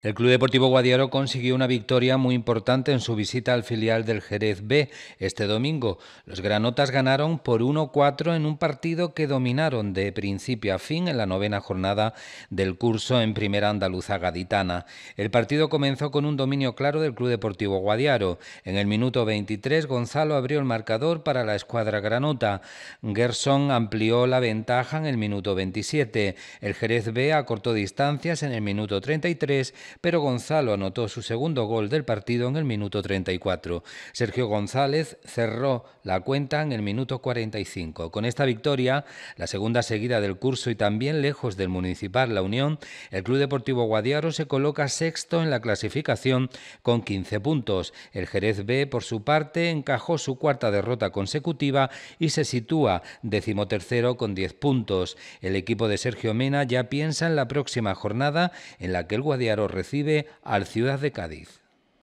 El Club Deportivo Guadiaro consiguió una victoria muy importante en su visita al filial del Jerez B este domingo. Los granotas ganaron por 1-4 en un partido que dominaron de principio a fin en la novena jornada del curso en Primera Andaluza Gaditana. El partido comenzó con un dominio claro del Club Deportivo Guadiaro. En el minuto 23 Gonzalo abrió el marcador para la escuadra granota. Gerson amplió la ventaja en el minuto 27. El Jerez B acortó distancias en el minuto 33 pero Gonzalo anotó su segundo gol del partido en el minuto 34. Sergio González cerró la cuenta en el minuto 45. Con esta victoria, la segunda seguida del curso y también lejos del municipal La Unión, el Club Deportivo Guadiaro se coloca sexto en la clasificación con 15 puntos. El Jerez B, por su parte, encajó su cuarta derrota consecutiva y se sitúa decimotercero con 10 puntos. El equipo de Sergio Mena ya piensa en la próxima jornada en la que el Guadiaro recibe al Ciudad de Cádiz.